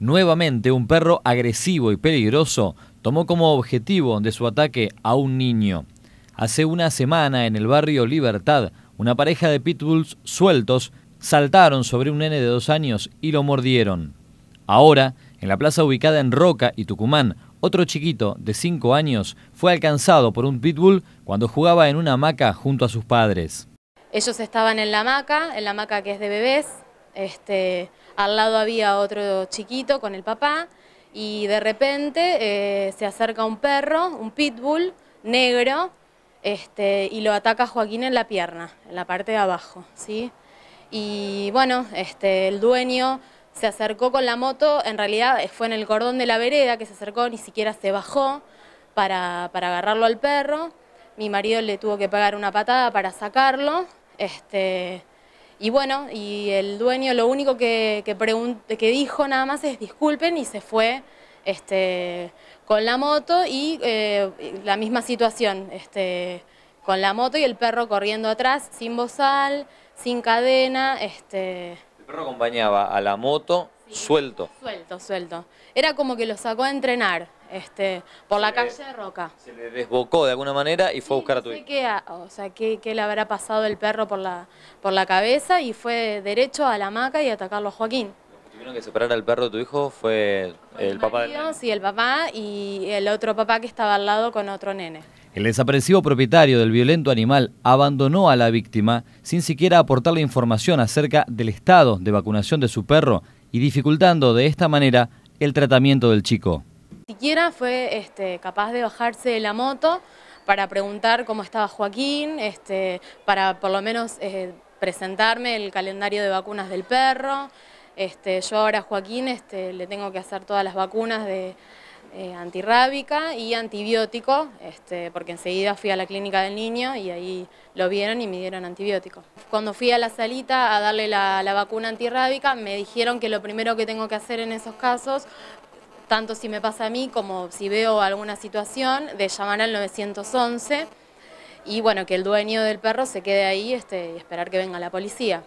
Nuevamente un perro agresivo y peligroso tomó como objetivo de su ataque a un niño. Hace una semana en el barrio Libertad, una pareja de pitbulls sueltos saltaron sobre un nene de dos años y lo mordieron. Ahora, en la plaza ubicada en Roca y Tucumán, otro chiquito de cinco años fue alcanzado por un pitbull cuando jugaba en una hamaca junto a sus padres. Ellos estaban en la hamaca, en la hamaca que es de bebés, este, al lado había otro chiquito con el papá y de repente eh, se acerca un perro, un pitbull negro, este, y lo ataca Joaquín en la pierna, en la parte de abajo. ¿sí? Y bueno, este, el dueño se acercó con la moto, en realidad fue en el cordón de la vereda que se acercó, ni siquiera se bajó para, para agarrarlo al perro. Mi marido le tuvo que pagar una patada para sacarlo. Este, y bueno, y el dueño lo único que, que, que dijo nada más es disculpen y se fue este, con la moto y eh, la misma situación, este, con la moto y el perro corriendo atrás, sin bozal, sin cadena. Este... El perro acompañaba a la moto suelto. Suelto, suelto. Era como que lo sacó a entrenar este, por la calle de Roca. Se le desbocó de alguna manera y fue a buscar a tu hijo. qué, o sea, que le habrá pasado el perro por la, por la cabeza y fue derecho a la hamaca y atacarlo a Joaquín. que tuvieron que separar al perro de tu hijo fue el, papá de Sí, el papá y el otro papá que estaba al lado con otro nene. El desaparecido propietario del violento animal abandonó a la víctima sin siquiera aportar la información acerca del estado de vacunación de su perro y dificultando de esta manera el tratamiento del chico fue este, capaz de bajarse de la moto para preguntar cómo estaba Joaquín, este, para por lo menos eh, presentarme el calendario de vacunas del perro. Este, yo ahora Joaquín este, le tengo que hacer todas las vacunas de eh, antirrábica y antibiótico, este, porque enseguida fui a la clínica del niño y ahí lo vieron y me dieron antibiótico. Cuando fui a la salita a darle la, la vacuna antirrábica, me dijeron que lo primero que tengo que hacer en esos casos tanto si me pasa a mí como si veo alguna situación, de llamar al 911 y bueno, que el dueño del perro se quede ahí este, y esperar que venga la policía.